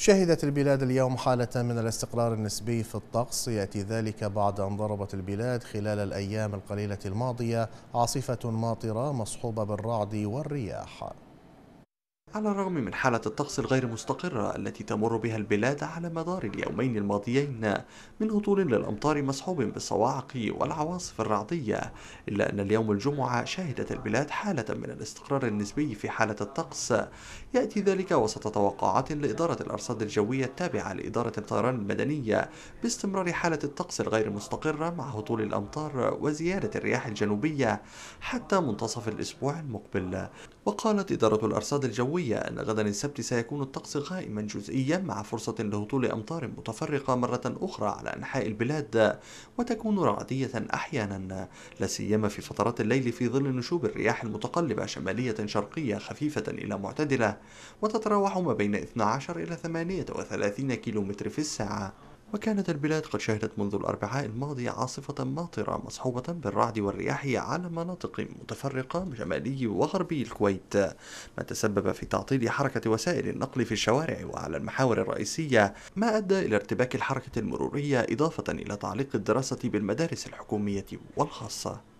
شهدت البلاد اليوم حالة من الاستقرار النسبي في الطقس يأتي ذلك بعد أن ضربت البلاد خلال الأيام القليلة الماضية عاصفة ماطرة مصحوبة بالرعد والرياح على الرغم من حالة الطقس الغير مستقرة التي تمر بها البلاد على مدار اليومين الماضيين من هطول للأمطار مصحوب بالصواعق والعواصف الرعدية إلا أن اليوم الجمعة شهدت البلاد حالة من الاستقرار النسبي في حالة الطقس يأتي ذلك وسط توقعات لإدارة الأرصاد الجوية التابعة لإدارة الطيران المدنية باستمرار حالة الطقس الغير مستقرة مع هطول الأمطار وزيادة الرياح الجنوبية حتى منتصف الأسبوع المقبل وقالت إدارة الأرصاد الجوية الجوية أن غدا السبت سيكون الطقس غائما جزئيا مع فرصة لهطول أمطار متفرقة مرة أخرى على أنحاء البلاد وتكون رعدية أحيانا لا سيما في فترات الليل في ظل نشوب الرياح المتقلبة شمالية شرقية خفيفة إلى معتدلة وتتراوح ما بين 12 إلى 38 كيلومتر في الساعة وكانت البلاد قد شهدت منذ الأربعاء الماضي عاصفة ماطرة مصحوبة بالرعد والرياح على مناطق متفرقة شمالي وغربي الكويت ما تسبب في تعطيل حركة وسائل النقل في الشوارع وعلى المحاور الرئيسية ما أدى إلى ارتباك الحركة المرورية إضافة إلى تعليق الدراسة بالمدارس الحكومية والخاصة